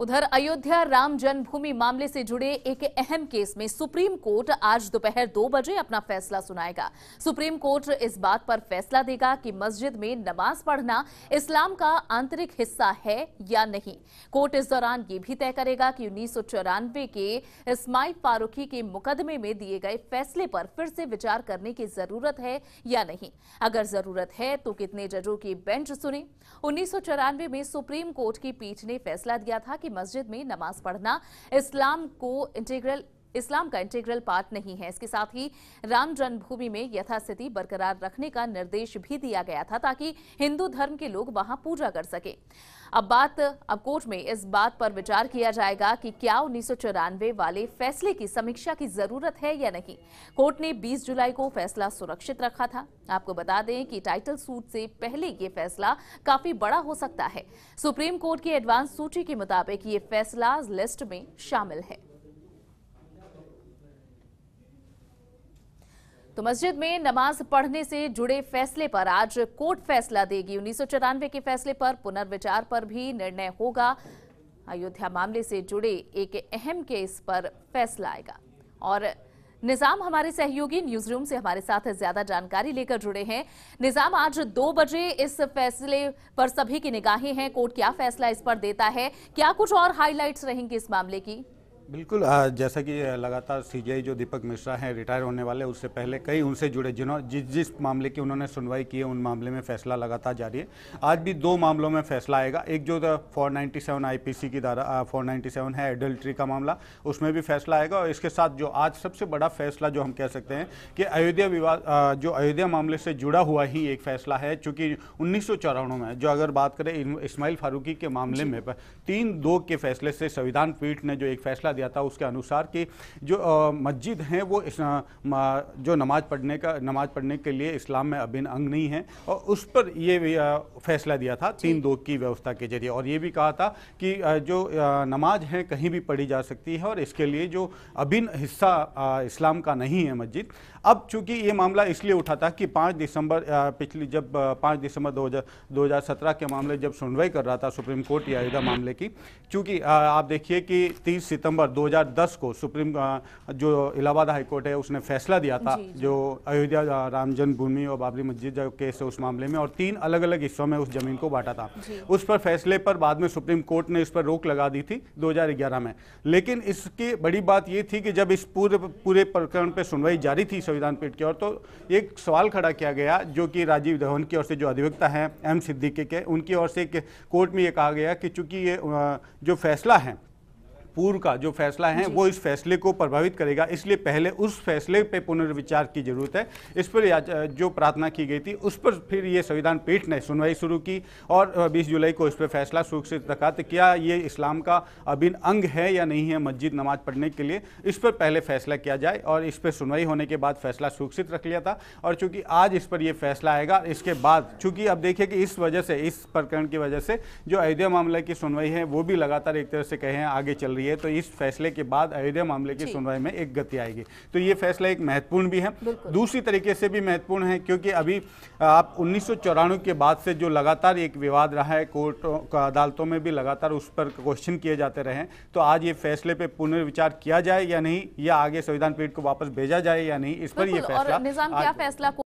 उधर अयोध्या राम जन्मभूमि मामले से जुड़े एक अहम केस में सुप्रीम कोर्ट आज दोपहर दो बजे अपना फैसला सुनाएगा सुप्रीम कोर्ट इस बात पर फैसला देगा कि मस्जिद में नमाज पढ़ना इस्लाम का आंतरिक हिस्सा है या नहीं कोर्ट इस दौरान यह भी तय करेगा कि उन्नीस के इस्माइल फारूखी के मुकदमे में दिए गए फैसले पर फिर से विचार करने की जरूरत है या नहीं अगर जरूरत है तो कितने जजों की बेंच सुने उन्नीस में सुप्रीम कोर्ट की पीठ ने फैसला दिया था कि की मस्जिद में नमाज पढ़ना इस्लाम को इंटीग्रल इस्लाम का इंटीग्रल पार्ट नहीं है इसके साथ ही राम जन्मभूमि में यथास्थिति बरकरार रखने का निर्देश भी दिया गया था ताकि हिंदू धर्म के लोग वहां पूजा कर सके अब बात अब कोर्ट में इस बात पर विचार किया जाएगा कि क्या उन्नीस वाले फैसले की समीक्षा की जरूरत है या नहीं कोर्ट ने 20 जुलाई को फैसला सुरक्षित रखा था आपको बता दें कि टाइटल सूट से पहले ये फैसला काफी बड़ा हो सकता है सुप्रीम कोर्ट की एडवांस सूची के मुताबिक ये फैसला लिस्ट में शामिल है तो मस्जिद में नमाज पढ़ने से जुड़े फैसले पर आज कोर्ट फैसला देगी उन्नीस के फैसले पर पुनर्विचार पर भी निर्णय होगा अयोध्या मामले से जुड़े एक अहम केस पर फैसला आएगा और निजाम हमारे सहयोगी न्यूज रूम से हमारे साथ ज्यादा जानकारी लेकर जुड़े हैं निजाम आज दो बजे इस फैसले पर सभी की निगाहें हैं कोर्ट क्या फैसला इस पर देता है क्या कुछ और हाईलाइट्स रहेंगी इस मामले की बिल्कुल जैसा कि लगातार सीजीआई जो दीपक मिश्रा हैं रिटायर होने वाले उससे पहले कई उनसे जुड़े जिन्हों जिस जिस मामले की उन्होंने सुनवाई की है उन मामले में फैसला लगातार जारी है आज भी दो मामलों में फैसला आएगा एक जो फोर नाइन्टी सेवन आईपीसी की धारा फोर नाइन्टी सेवन है एडल्ट्री का मामला उसमें भी फैसला आएगा और इसके साथ जो आज सबसे बड़ा फैसला जो हम कह सकते हैं कि अयोध्या विवाद जो अयोध्या मामले से जुड़ा हुआ ही एक फैसला है चूँकि उन्नीस में जो अगर बात करें इस्माइल फारूकी के मामले में तीन दो के फैसले से संविधान पीठ ने जो एक फैसला दिया था उसके अनुसार कि जो मस्जिद हैं वो इस, जो नमाज पढ़ने का नमाज पढ़ने के लिए इस्लाम में अभिन्न अंग नहीं है और उस पर ये फैसला दिया था तीन दो की व्यवस्था के जरिए और ये भी कहा था कि जो नमाज है कहीं भी पढ़ी जा सकती है और इसके लिए जो अभिन्न हिस्सा इस्लाम का नहीं है मस्जिद अब चूंकि ये मामला इसलिए उठा था कि पाँच दिसंबर पिछली जब पाँच दिसंबर दो हज़ार सत्रह के मामले जब सुनवाई कर रहा था सुप्रीम कोर्ट या मामले की चूंकि आप देखिए कि तीस सितंबर अक्टूबर 2010 को सुप्रीम जो इलाहाबाद हाई कोर्ट है उसने फैसला दिया था जी, जी। जो अयोध्या राम जन्मभूमि और बाबरी मस्जिद जो केस है उस मामले में और तीन अलग अलग हिस्सों में उस जमीन को बांटा था उस पर फैसले पर बाद में सुप्रीम कोर्ट ने इस पर रोक लगा दी थी दो में लेकिन इसकी बड़ी बात ये थी कि जब इस पूरे पूरे प्रकरण पर सुनवाई जारी थी संविधान पीठ की ओर तो एक सवाल खड़ा किया गया जो कि राजीव धवन की ओर से जो अधिवक्ता हैं एम सिद्दीकी के उनकी ओर से कोर्ट में ये कहा गया कि चूंकि ये जो फैसला है पूर्व का जो फैसला है वो इस फैसले को प्रभावित करेगा इसलिए पहले उस फैसले पे पुनर्विचार की जरूरत है इस पर जो प्रार्थना की गई थी उस पर फिर ये संविधान पीठ ने सुनवाई शुरू की और 20 जुलाई को इस पर फैसला सुरक्षित रखा तो क्या ये इस्लाम का अभिन्न अंग है या नहीं है मस्जिद नमाज पढ़ने के लिए इस पर पहले फैसला किया जाए और इस पर सुनवाई होने के बाद फैसला सुरक्षित रख लिया था और चूंकि आज इस पर यह फैसला आएगा इसके बाद चूंकि अब देखिए कि इस वजह से इस प्रकरण की वजह से जो अयोध्या मामले की सुनवाई है वो भी लगातार एक तरह से कहे आगे चल रही है रही है तो इस फैसले के बाद अयोध्या मामले की सुनवाई में एक गति आएगी तो ये फैसला एक महत्वपूर्ण भी है दूसरी तरीके से भी महत्वपूर्ण है क्योंकि अभी आप उन्नीस के बाद से जो लगातार एक विवाद रहा है कोर्टों अदालतों में भी लगातार उस पर क्वेश्चन किए जाते रहे तो आज ये फैसले पर पुनर्विचार किया जाए या नहीं या आगे संविधान पीठ को वापस भेजा जाए या नहीं इस पर यह फैसला क्या फैसला